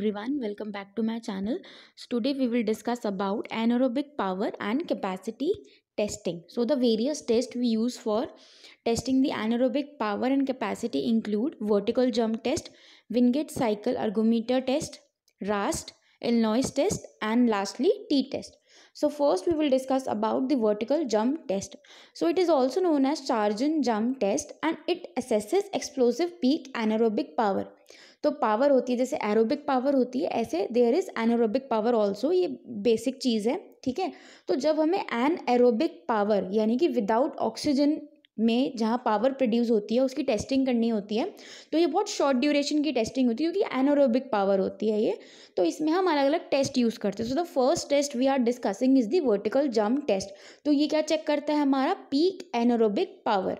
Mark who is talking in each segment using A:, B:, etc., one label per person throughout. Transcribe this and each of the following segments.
A: everyone welcome back to my channel so today we will discuss about anaerobic power and capacity testing so the various tests we use for testing the anaerobic power and capacity include vertical jump test wingate cycle ergometer test rast illinois test and lastly t test so first we will discuss about the vertical jump test. So it is also known as charge and jump test and it assesses explosive peak anaerobic power. तो power होती है जैसे aerobic power होती है ऐसे there is anaerobic power also ये basic चीज़ है ठीक है तो जब हमें एन एरोबिक पावर यानी कि विदाउट ऑक्सीजन में जहाँ पावर प्रोड्यूस होती है उसकी टेस्टिंग करनी होती है तो ये बहुत शॉर्ट ड्यूरेशन की टेस्टिंग होती है क्योंकि एनोरोबिक पावर होती है ये तो इसमें हम अलग अलग टेस्ट यूज़ करते हैं so the first test we are discussing is the vertical jump test तो ये क्या चेक करता है हमारा पीक एनोरोबिक पावर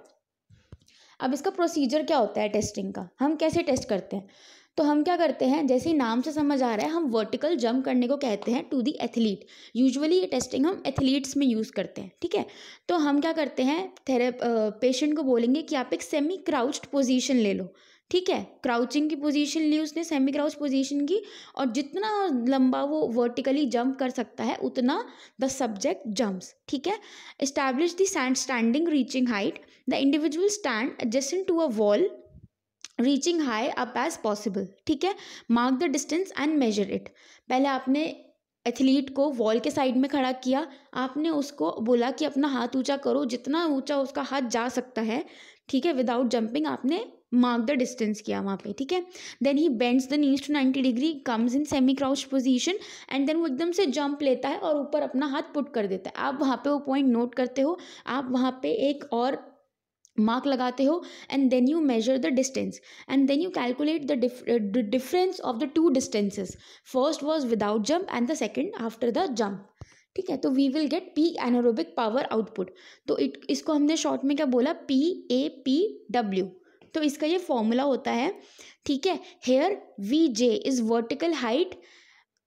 A: अब इसका प्रोसीजर क्या होता है टेस्टिंग का हम कैसे टेस्ट करते हैं तो हम क्या करते हैं जैसे ही नाम से समझ आ रहा है हम वर्टिकल जंप करने को कहते हैं टू दी एथलीट यूजुअली ये टेस्टिंग हम एथलीट्स में यूज़ करते हैं ठीक है तो हम क्या करते हैं थेरे पेशेंट को बोलेंगे कि आप एक सेमी क्राउच्ड पोजीशन ले लो ठीक है क्राउचिंग की पोजीशन ली उसने सेमी क्राउच पोजीशन की और जितना लंबा वो वर्टिकली जंप कर सकता है उतना द सब्जेक्ट जंप्स ठीक है establish the stand standing reaching height the individual stand adjacent to a wall reaching high up as possible ठीक है mark the distance and measure it पहले आपने एथलीट को वॉल के साइड में खड़ा किया आपने उसको बोला कि अपना हाथ ऊंचा करो जितना ऊंचा उसका हाथ जा सकता है ठीक है विदाउट जंपिंग आपने मार्क द डिस्टेंस किया वहाँ पे ठीक है then he bends the knees to ninety degree comes in semi crouch position and then वो एकदम से जंप लेता है और ऊपर अपना हाथ पुट कर देता है आप वहाँ पे वो पॉइंट नोट करते हो आप वहाँ पे एक और मार्क लगाते हो and then you measure the distance and then you calculate the difference of the two distances first was without jump and the second after the jump ठीक है तो we will get P anaerobic power output तो it इसको हमने short में क्या बोला P A P W तो इसका ये फॉर्मूला होता है ठीक है here we J is vertical height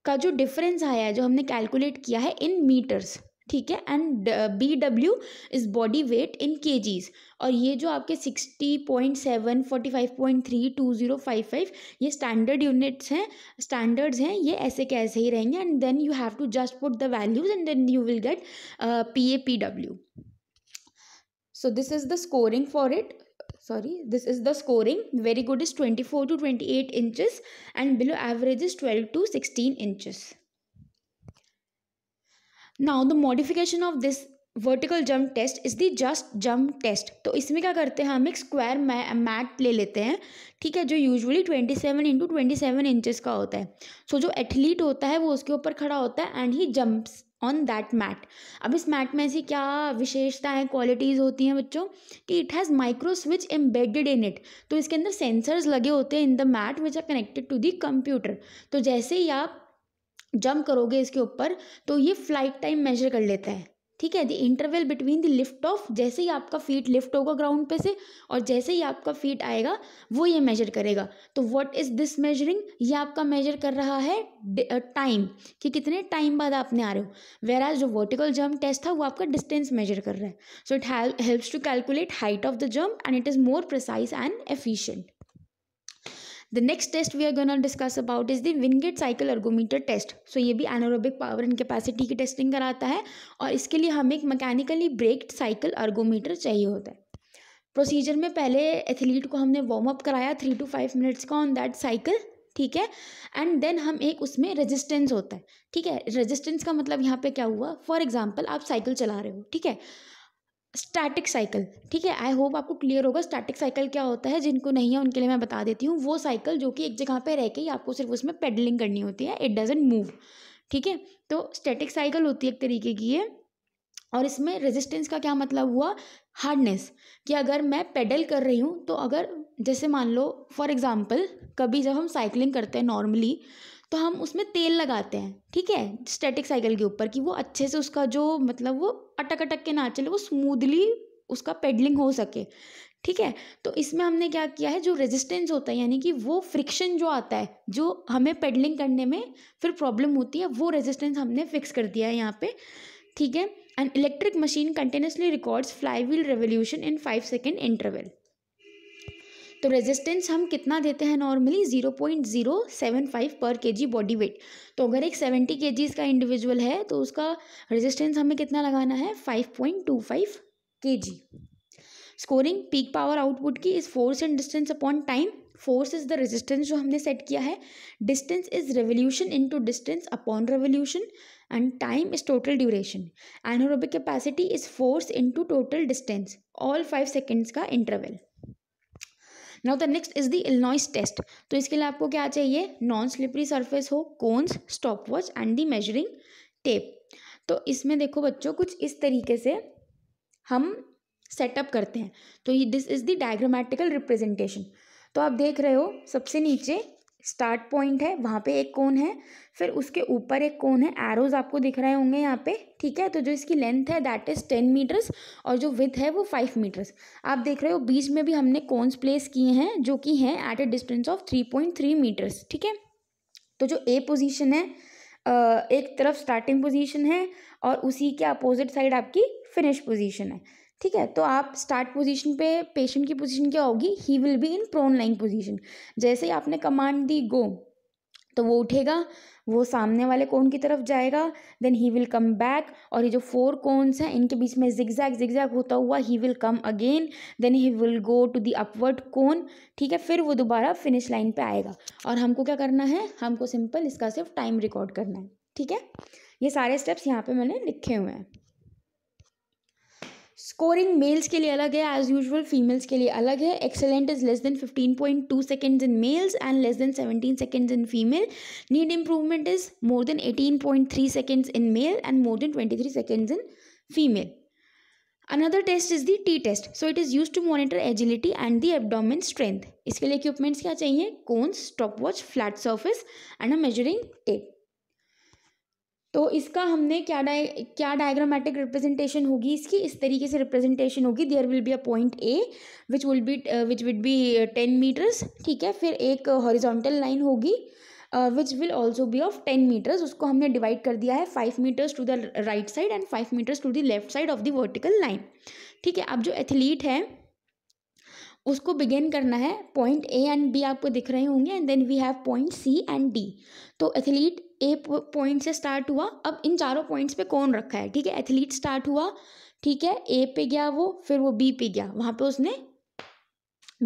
A: का जो डिफरेंस आया है जो हमने कैलकुलेट किया है इन मीटर्स ठीक है and B W is body weight in K Gs और ये जो आपके sixty point seven forty five point three two zero five five ये स्टैंडर्ड यूनिट्स हैं स्टैंडर्ड्स हैं ये ऐसे कैसे ही रहेंगे and then you have to just put the values and then you will get P A P W so this is the scoring for it sorry this is the scoring very good is two to eight inches and below average is twelve to sixteen inches now the modification of this vertical jump test is the just jump test तो इसमें क्या करते हैं हम एक square mat ले लेते हैं ठीक है जो usually twenty seven into twenty seven inches का होता है सो so, जो एथलीट होता है वो उसके ऊपर खड़ा होता है and he jumps on that mat अब इस मैट में ऐसी क्या विशेषताएं क्वालिटीज़ होती हैं बच्चों कि it has micro switch embedded in it तो इसके अंदर सेंसर्स लगे होते हैं in the mat which are connected to the computer तो जैसे ही आप जंप करोगे इसके ऊपर तो ये फ्लाइट टाइम मेजर कर लेता है ठीक है the interval between the lift off जैसे ही आपका फीट लिफ्ट होगा ग्राउंड पे से और जैसे ही आपका फीट आएगा वो ये मेजर करेगा तो व्हाट इज़ दिस मेजरिंग ये आपका मेजर कर रहा है टाइम uh, कि कितने टाइम बाद आपने आ रहे हो वेर आज जो वर्टिकल जंप टेस्ट था वो आपका डिस्टेंस मेजर कर रहा है so it helps to calculate height of the jump and it is more precise and efficient the next test we are gonna discuss about is the Wingate cycle ergometer test so ये भी anaerobic power and capacity की testing कराता है और इसके लिए हमें एक मैकेनिकली ब्रेक्ड साइकिल अर्गोमीटर चाहिए होता है प्रोसीजर में पहले एथलीट को हमने वार्म अप कराया थ्री टू फाइव मिनट्स का ऑन दैट साइकिल ठीक है एंड देन हम एक उसमें रेजिस्टेंस होता है ठीक है रेजिस्टेंस का मतलब यहाँ पे क्या हुआ फॉर एग्जाम्पल आप साइकिल चला रहे हो ठीक है स्टैटिक साइकिल ठीक है आई होप आपको क्लियर होगा स्टैटिक साइकिल क्या होता है जिनको नहीं है उनके लिए मैं बता देती हूँ वो साइकिल जो कि एक जगह पे रह के ही आपको सिर्फ उसमें पेडलिंग करनी होती है इट डजेंट मूव ठीक है तो स्टैटिक साइकिल होती है एक तरीके की है और इसमें रेजिस्टेंस का क्या मतलब हुआ हार्डनेस कि अगर मैं पेडल कर रही हूँ तो अगर जैसे मान लो फॉर एग्ज़ाम्पल कभी जब हम साइकिलिंग करते हैं नॉर्मली तो हम उसमें तेल लगाते हैं ठीक है स्टैटिक साइकिल के ऊपर कि वो अच्छे से उसका जो मतलब वो अटक अटक के ना चले वो स्मूदली उसका पेडलिंग हो सके ठीक है तो इसमें हमने क्या किया है जो रेजिस्टेंस होता है यानी कि वो फ्रिक्शन जो आता है जो हमें पेडलिंग करने में फिर प्रॉब्लम होती है वो रेजिस्टेंस हमने फिक्स कर दिया है यहाँ पे ठीक है and electric machine continuously records fly wheel revolution in five second interval तो रेजिस्टेंस हम कितना देते हैं normally zero point zero seven five पर के जी बॉडी वेट तो अगर एक सेवेंटी के जीज़ का इंडिविजुअल है तो उसका रेजिस्टेंस हमें कितना लगाना है five point two five K G scoring peak power output की is force and distance upon time force is the resistance जो हमने सेट किया है distance is revolution to distance upon revolution and time is total duration anaerobic capacity is force to total distance all five seconds का interval now the next is the Illinois test तो इसके लिए आपको क्या चाहिए non slippery surface हो cones stop watch and the measuring tape तो इसमें देखो बच्चों कुछ इस तरीके से हम सेटअप करते हैं तो this is the diagrammatical representation तो आप देख रहे हो सबसे नीचे स्टार्ट पॉइंट है वहाँ पे एक कोन है फिर उसके ऊपर एक कोन है एरोज आपको दिख रहे होंगे यहाँ पे ठीक है तो जो इसकी लेंथ है दैट इज़ टेन मीटर्स और जो विथ है वो फाइव मीटर्स आप देख रहे हो बीच में भी हमने कोन्स प्लेस किए हैं जो कि हैं at a distance of three point three meters ठीक है तो जो ए पोजिशन है एक तरफ स्टार्टिंग पोजिशन है और उसी के अपोजिट साइड आपकी फिनिश पोजिशन है ठीक है तो आप स्टार्ट पोजीशन पे पेशेंट की पोजीशन क्या होगी he will be in prone line position जैसे ही आपने कमांड दी गो तो वो उठेगा वो सामने वाले कोन की तरफ जाएगा then he will come back और ये जो फोर कोन्स हैं इनके बीच में जिगजैग जिगजैग होता हुआ he will come again then he will go to the upward cone ठीक है फिर वो दोबारा फिनिश लाइन पे आएगा और हमको क्या करना है हमको सिंपल इसका सिर्फ टाइम रिकॉर्ड करना है ठीक है ये सारे स्टेप्स यहाँ पे मैंने लिखे हुए हैं स्कोरिंग मेल्स के लिए अलग है एज यूजल फीमेल्स के लिए अलग है excellent is less than fifteen point two seconds in males and less than seventeen seconds in female need improvement is more than eighteen point three seconds in male and more than twenty three seconds in female another test is the T test so it is use to monitor agility and the abdomen strength इसके लिए equipments क्या चाहिए cones stop watch flat surface and a measuring tape तो इसका हमने क्या di क्या diagrammatic representation होगी इसकी इस तरीके से रिप्रेजेंटेशन होगी there will be a point A which will be which would be ten meters ठीक है फिर एक हॉरिजॉन्टल uh, लाइन होगी which will also be of ten meters उसको हमने डिवाइड कर दिया है five meters to the right side and five meters to the left side of the vertical line ठीक है अब जो एथलीट है उसको बिगेन करना है पॉइंट ए एंड बी आपको दिख रहे होंगे and then we have point C and D तो एथलीट ए पॉइंट से स्टार्ट हुआ अब इन चारों पॉइंट्स पे कौन रखा है ठीक है एथलीट स्टार्ट हुआ ठीक है ए पे गया वो फिर वो बी पे गया वहाँ पे उसने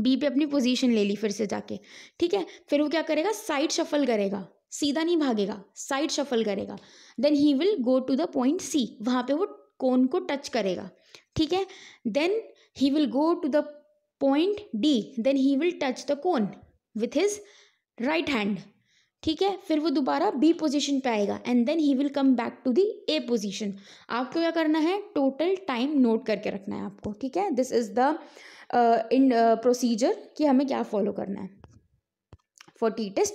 A: बी पे अपनी पोजीशन ले ली फिर से जाके ठीक है फिर वो क्या करेगा साइड शफल करेगा सीधा नहीं भागेगा साइड शफल करेगा then he will go to the point C वहाँ पर वो कौन को टच करेगा ठीक है then he will go to the point D then he will touch the cone with his right hand ठीक है फिर वो दोबारा बी पोजीशन पे आएगा and then he will come back to the A position आपको क्या करना है टोटल टाइम नोट करके रखना है आपको ठीक है this is the in procedure कि हमें क्या फॉलो करना है फॉर टी टेस्ट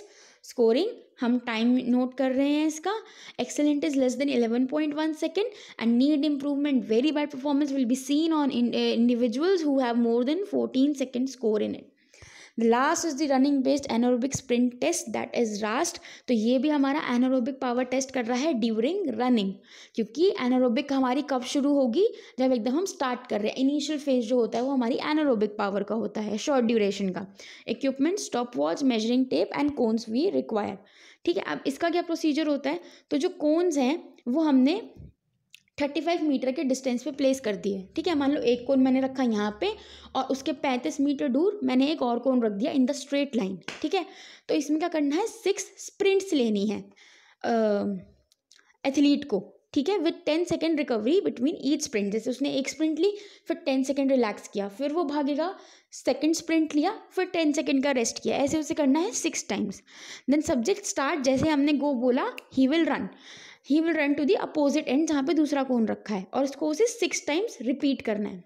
A: स्कोरिंग हम टाइम नोट कर रहे हैं इसका excellent is less than eleven point one second and need improvement very bad performance will be seen on individuals who have more than fourteen second score in it the last is the running based anaerobic sprint test that is last तो ये भी हमारा anaerobic power test कर रहा है during running क्योंकि anaerobic हमारी कब शुरू होगी जब एकदम हम स्टार्ट कर रहे हैं इनिशियल फेज जो होता है वो हमारी एनोरोबिक पावर का होता है शॉर्ट ड्यूरेशन का equipment stop watch measuring tape and cones we require ठीक है अब इसका क्या प्रोसीजर होता है तो जो कोन्स हैं वो हमने थर्टी फाइव मीटर के डिस्टेंस पे प्लेस कर दिए ठीक है मान लो एक कोन मैंने रखा यहाँ पे और उसके पैंतीस मीटर दूर मैंने एक और कोन रख दिया इन द स्ट्रेट लाइन ठीक है तो इसमें क्या करना है सिक्स स्प्रिंट्स लेनी है एथलीट को ठीक है with ten second recovery between each sprint जैसे उसने एक स्प्रिंट ली फिर टेन सेकेंड रिलैक्स किया फिर वो भागेगा सेकेंड स्प्रिंट लिया फिर टेन सेकेंड का रेस्ट किया ऐसे उसे करना है six times then subject start जैसे हमने गो बोला he will run he will run to the opposite end जहाँ पे दूसरा कोन रखा है और इसको उसे सिक्स टाइम्स रिपीट करना है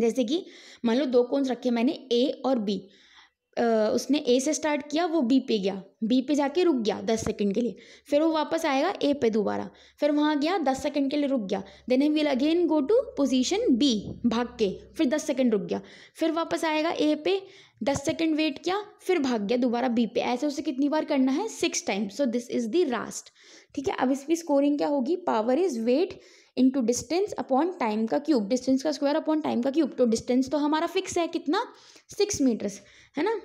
A: जैसे कि मान लो दो कोन्स रखे मैंने ए और बी उसने ए से स्टार्ट किया वो बी पे गया बी पे जाके रुक गया दस सेकंड के लिए फिर वो वापस आएगा ए पे दोबारा फिर वहाँ गया दस सेकंड के लिए रुक गया then he will again go to position B भाग के फिर दस सेकंड रुक गया फिर वापस आएगा ए पे दस सेकंड वेट किया फिर भाग गया दोबारा बी पे ऐसे उसे कितनी बार करना है six time so this is the last ठीक है अब इसकी स्कोरिंग क्या होगी power is weight into distance upon time का क्यूब डिस्टेंस का स्क्वायर अपॉन टाइम का क्यूब तो डिस्टेंस तो हमारा फिक्स है कितना सिक्स मीटर्स है ना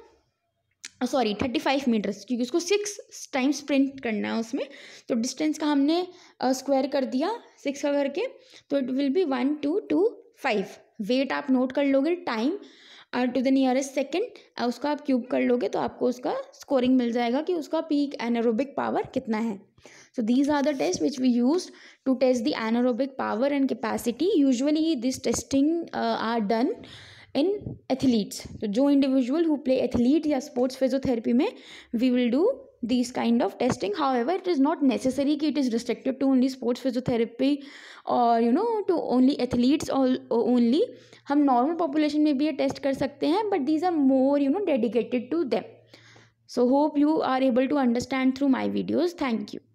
A: सॉरी थर्टी फाइव मीटर्स क्योंकि उसको सिक्स टाइम्स प्रिंट करना है उसमें तो डिस्टेंस का हमने स्क्वायर uh, कर दिया सिक्स का करके तो it will be one two two five weight आप नोट कर लोगे time to the nearest second उसका आप क्यूब कर लोगे तो आपको उसका स्कोरिंग मिल जाएगा कि उसका पीक एनारोबिक पावर कितना है So these are the tests which we used to test the anaerobic power and capacity. Usually these testing uh, are done in athletes. So Joe individual who play athlete or sports physiotherapy, mein, we will do these kind of testing. However, it is not necessary that it is restricted to only sports physiotherapy or you know to only athletes or, uh, only. Hum normal population may be a test kar sakte hai, but these are more you know dedicated to them. So hope you are able to understand through my videos. Thank you.